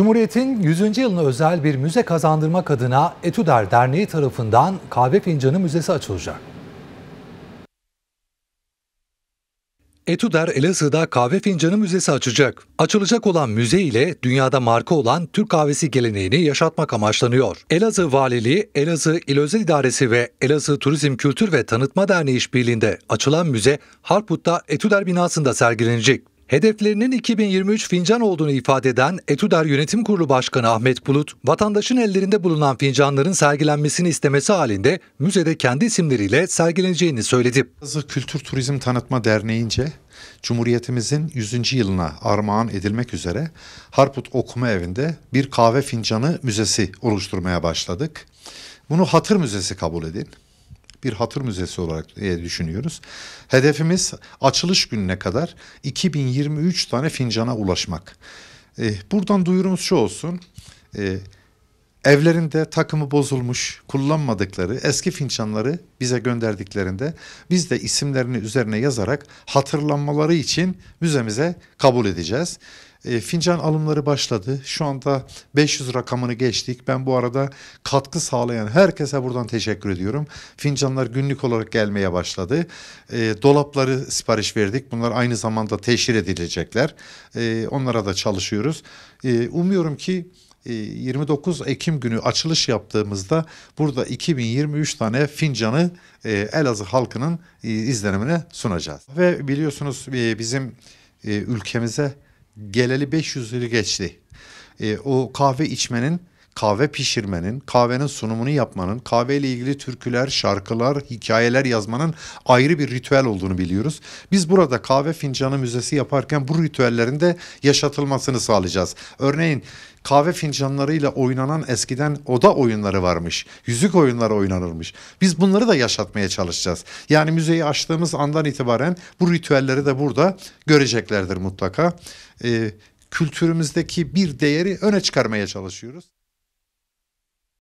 Cumhuriyet'in 100. yılına özel bir müze kazandırmak adına Etüder Derneği tarafından Kahve Fincanı Müzesi açılacak. Etüder Elazığ'da Kahve Fincanı Müzesi açacak. Açılacak olan müze ile dünyada marka olan Türk kahvesi geleneğini yaşatmak amaçlanıyor. Elazığ Valiliği, Elazığ İl Özel İdaresi ve Elazığ Turizm Kültür ve Tanıtma Derneği işbirliğinde açılan müze Harput'ta Etüder binasında sergilenecek. Hedeflerinin 2023 fincan olduğunu ifade eden Etüder Yönetim Kurulu Başkanı Ahmet Bulut, vatandaşın ellerinde bulunan fincanların sergilenmesini istemesi halinde müzede kendi isimleriyle sergileneceğini söyledi. Kültür Turizm Tanıtma Derneği'nce Cumhuriyetimizin 100. yılına armağan edilmek üzere Harput Okuma Evi'nde bir kahve fincanı müzesi oluşturmaya başladık. Bunu Hatır Müzesi kabul edin bir hatır müzesi olarak düşünüyoruz. Hedefimiz açılış gününe kadar 2023 tane fincana ulaşmak. E, buradan duyurumuz şu olsun. E, evlerinde takımı bozulmuş, kullanmadıkları eski fincanları bize gönderdiklerinde biz de isimlerini üzerine yazarak hatırlanmaları için müzemize kabul edeceğiz. E, fincan alımları başladı. Şu anda 500 rakamını geçtik. Ben bu arada katkı sağlayan herkese buradan teşekkür ediyorum. Fincanlar günlük olarak gelmeye başladı. E, dolapları sipariş verdik. Bunlar aynı zamanda teşhir edilecekler. E, onlara da çalışıyoruz. E, umuyorum ki 29 e, Ekim günü açılış yaptığımızda burada 2023 tane fincanı e, Elazığ halkının izlenimine sunacağız. Ve biliyorsunuz bizim ülkemize geleli 500 yılı geçti. E, o kahve içmenin kahve pişirmenin, kahvenin sunumunu yapmanın, kahveyle ilgili türküler, şarkılar, hikayeler yazmanın ayrı bir ritüel olduğunu biliyoruz. Biz burada kahve fincanı müzesi yaparken bu ritüellerin de yaşatılmasını sağlayacağız. Örneğin kahve fincanlarıyla oynanan eskiden oda oyunları varmış. Yüzük oyunları oynanırmış. Biz bunları da yaşatmaya çalışacağız. Yani müzeyi açtığımız andan itibaren bu ritüelleri de burada göreceklerdir mutlaka. Ee, kültürümüzdeki bir değeri öne çıkarmaya çalışıyoruz.